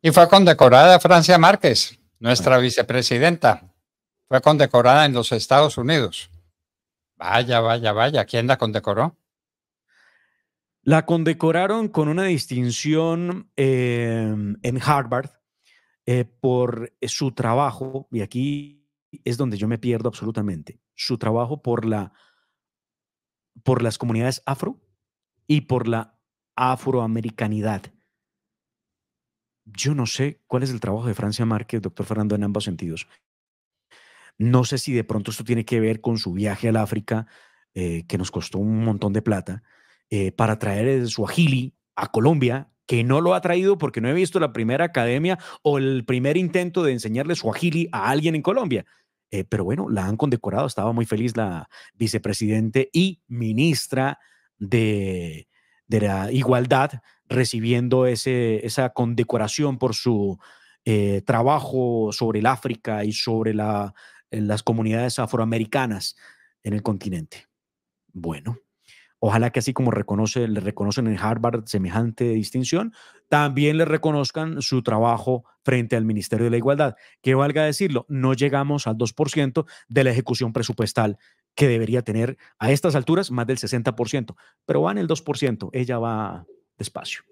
Y fue condecorada Francia Márquez, nuestra ah. vicepresidenta. Fue condecorada en los Estados Unidos. Vaya, vaya, vaya. ¿Quién la condecoró? La condecoraron con una distinción em, en Harvard eh, por su trabajo, y aquí es donde yo me pierdo absolutamente, su trabajo por, la, por las comunidades afro y por la afroamericanidad yo no sé cuál es el trabajo de Francia Márquez, doctor Fernando, en ambos sentidos. No sé si de pronto esto tiene que ver con su viaje al África, eh, que nos costó un montón de plata, eh, para traer su agili a Colombia, que no lo ha traído porque no he visto la primera academia o el primer intento de enseñarle su agili a alguien en Colombia. Eh, pero bueno, la han condecorado, estaba muy feliz la vicepresidente y ministra de de la igualdad, recibiendo ese, esa condecoración por su eh, trabajo sobre el África y sobre las comunidades afroamericanas en el continente. Bueno, ojalá que así como reconoce, le reconocen en Harvard semejante distinción, también le reconozcan su trabajo frente al Ministerio de la Igualdad, que valga decirlo, no llegamos al 2% de la ejecución presupuestal que debería tener a estas alturas más del 60%, pero va en el 2%, ella va despacio.